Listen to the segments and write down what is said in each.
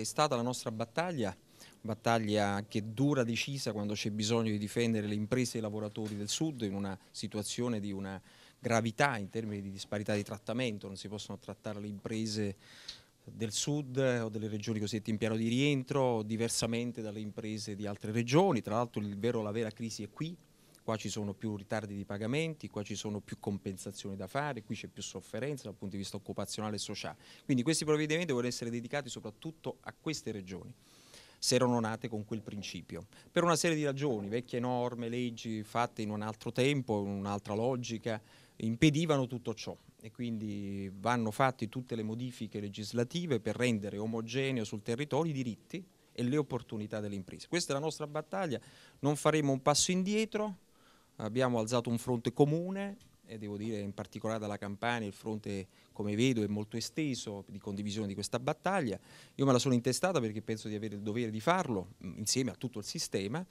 È stata la nostra battaglia, battaglia che dura decisa quando c'è bisogno di difendere le imprese e i lavoratori del Sud in una situazione di una gravità in termini di disparità di trattamento, non si possono trattare le imprese del sud o delle regioni cosiddette in piano di rientro diversamente dalle imprese di altre regioni, tra l'altro il vero la vera crisi è qui, qua ci sono più ritardi di pagamenti, qua ci sono più compensazioni da fare, qui c'è più sofferenza dal punto di vista occupazionale e sociale. Quindi questi provvedimenti devono essere dedicati soprattutto a queste regioni se erano nate con quel principio. Per una serie di ragioni, vecchie norme, leggi fatte in un altro tempo, in un'altra logica, impedivano tutto ciò e quindi vanno fatte tutte le modifiche legislative per rendere omogeneo sul territorio i diritti e le opportunità delle imprese. Questa è la nostra battaglia, non faremo un passo indietro, abbiamo alzato un fronte comune e devo dire in particolare dalla Campania il fronte come vedo è molto esteso di condivisione di questa battaglia. Io me la sono intestata perché penso di avere il dovere di farlo mm, insieme a tutto il sistema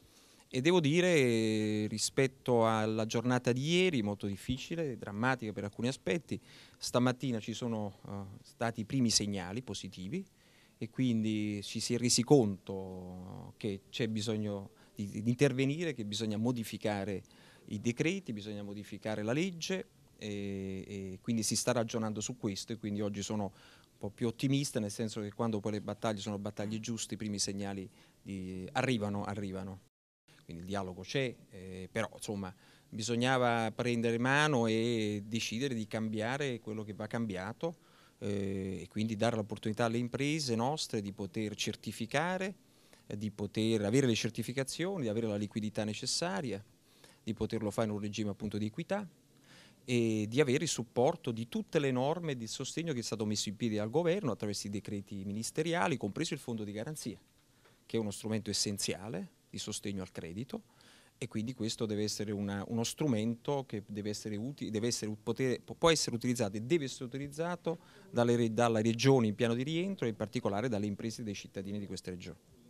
e devo dire rispetto alla giornata di ieri molto difficile, drammatica per alcuni aspetti, stamattina ci sono uh, stati i primi segnali positivi e quindi ci si è resi conto che c'è bisogno di, di intervenire, che bisogna modificare i decreti, bisogna modificare la legge e, e quindi si sta ragionando su questo e quindi oggi sono un po' più ottimista nel senso che quando poi le battaglie sono battaglie giuste i primi segnali di, arrivano, arrivano. Quindi il dialogo c'è, eh, però insomma bisognava prendere mano e decidere di cambiare quello che va cambiato eh, e quindi dare l'opportunità alle imprese nostre di poter certificare, eh, di poter avere le certificazioni, di avere la liquidità necessaria di poterlo fare in un regime appunto di equità e di avere il supporto di tutte le norme di sostegno che è stato messo in piedi dal governo attraverso i decreti ministeriali, compreso il fondo di garanzia, che è uno strumento essenziale di sostegno al credito e quindi questo deve essere una, uno strumento che deve essere utile, deve essere, poter, può essere utilizzato e deve essere utilizzato dalle, dalle regioni in piano di rientro e in particolare dalle imprese dei cittadini di queste regioni.